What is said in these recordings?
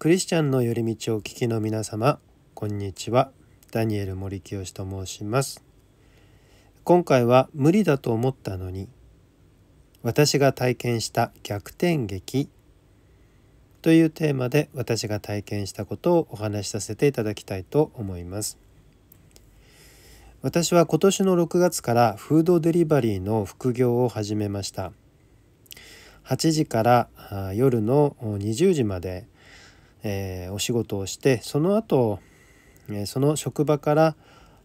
クリスチャンの寄り道をお聞きの皆様こんにちはダニエル森清と申します今回は無理だと思ったのに私が体験した逆転劇というテーマで私が体験したことをお話しさせていただきたいと思います私は今年の6月からフードデリバリーの副業を始めました8時から夜の20時までえー、お仕事をしてその後、えその職場から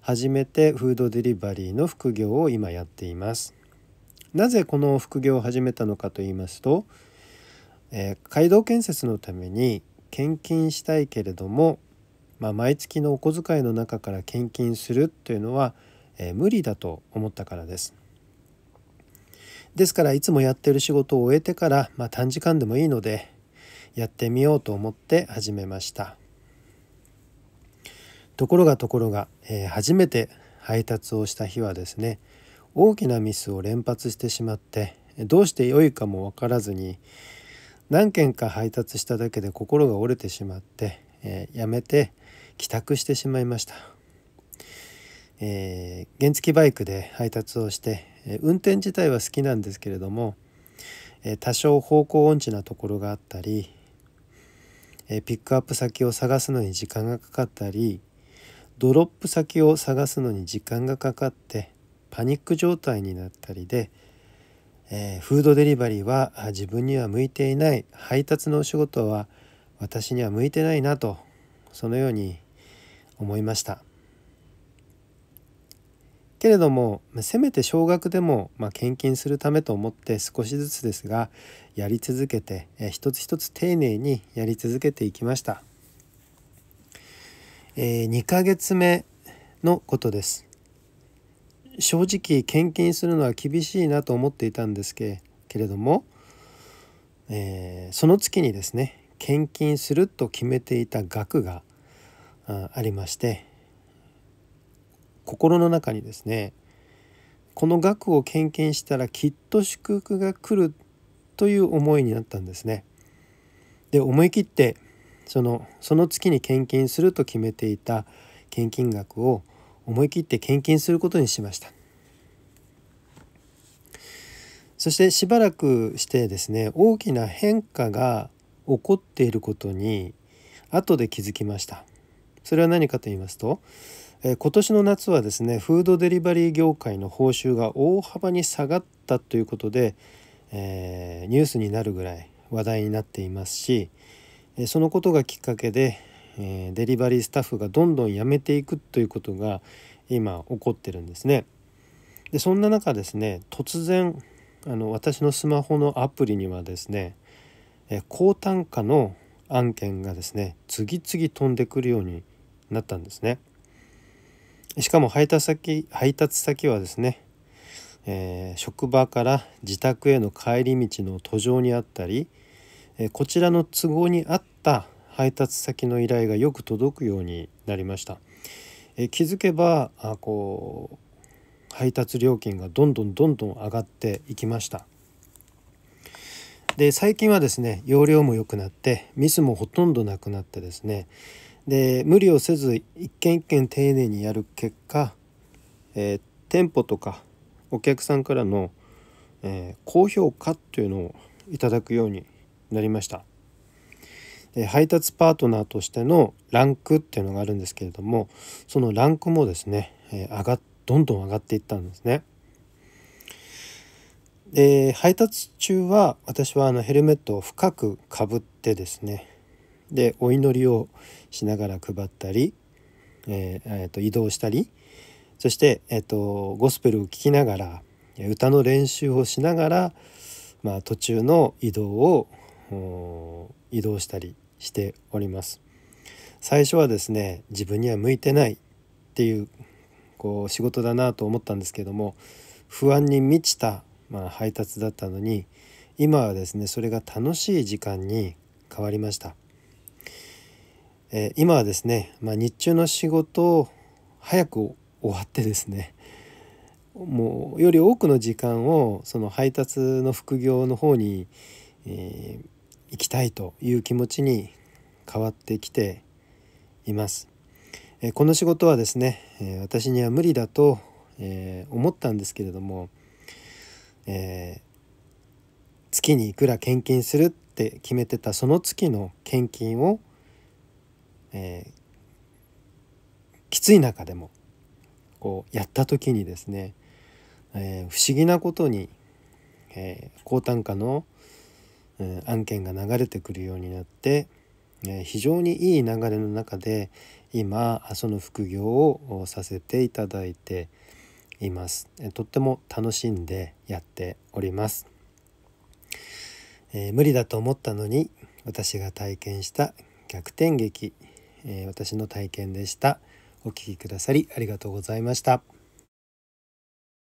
始めてフードデリバリーの副業を今やっています。なぜこの副業を始めたのかと言いますと、えー、街道建設のために献金したいけれども、まあ、毎月のお小遣いの中から献金するというのは、えー、無理だと思ったからです。ですからいつもやってる仕事を終えてから、まあ、短時間でもいいのでやってみようと思って始めましたところがところが、えー、初めて配達をした日はですね大きなミスを連発してしまってどうしてよいかも分からずに何件か配達しただけで心が折れてしまって、えー、やめて帰宅してしまいました、えー、原付バイクで配達をして、え運転自体は好きなんですけれども、え多少方向音痴なところがあったり、えピックアップ先を探すのに時間がかかったりドロップ先を探すのに時間がかかってパニック状態になったりで、えー、フードデリバリーは自分には向いていない配達のお仕事は私には向いてないなとそのように思いました。けれどもせめて少額でも、まあ、献金するためと思って少しずつですがやり続けて一つ一つ丁寧にやり続けていきました、えー、2ヶ月目のことです正直献金するのは厳しいなと思っていたんですけれども、えー、その月にですね献金すると決めていた額がありまして心の中にですねこの額を献金したらきっと祝福が来るという思いになったんですね。で思い切ってそのその月に献金すると決めていた献金額を思い切って献金することにしましたそしてしばらくしてですね大きな変化が起こっていることに後で気づきましたそれは何かと言いますとえ今年の夏はですねフードデリバリー業界の報酬が大幅に下がったということで、えニュースになるぐらい話題になっていますし、えそのことがきっかけで、えデリバリースタッフがどんどん辞めていくということが今起こってるんですね。でそんな中ですね突然あの私のスマホのアプリにはですね、え高単価の案件がですね次々飛んでくるようになったんですね。しかも配達先配達先はですね、えー、職場から自宅への帰り道の途上にあったり、えー、こちらの都合に合った配達先の依頼がよく届くようになりました、えー、気づけばあこう配達料金がどんどんどんどん上がっていきましたで最近はですね容量も良くなってミスもほとんどなくなってですねで無理をせず一軒一軒丁寧にやる結果、えー、店舗とかお客さんからの、えー、高評価というのをいただくようになりました。配達パートナーとしてのランクっていうのがあるんですけれどもそのランクもですね、えー、上がどんどん上がっていったんですね。で配達中は私はあのヘルメットを深くかぶってですねでお祈りをしながら配ったり、えー、えー、と移動したりそして、えーと、ゴスペルを聴きながら歌の練習をしながら、まあ、途中の移動を移動したりしております。最初はですね自分には向いてないっていうこう仕事だなと思ったんですけども不安に満ちた、まあ、配達だったのに今はですねそれが楽しい時間に変わりました。え今はですね、まあ、日中の仕事を早く終わってですねもうより多くの時間をその配達の副業の方に、えー、行きたいという気持ちに変わってきています。えこの仕事はですね、え私には無理だと、え思ったんですけれども、えー、月にいくら献金するって決めてたその月の献金をえー、きつい中でもこうやった時にですね、えー、不思議なことに、えー、高単価の、え案件が流れてくるようになって、え非常にいい流れの中で今その副業をさせていただいています。えとっても楽しんでやっております。え無理だと思ったのに私が体験した逆転劇えー、私の体験でした。お聴きくださりありがとうございました。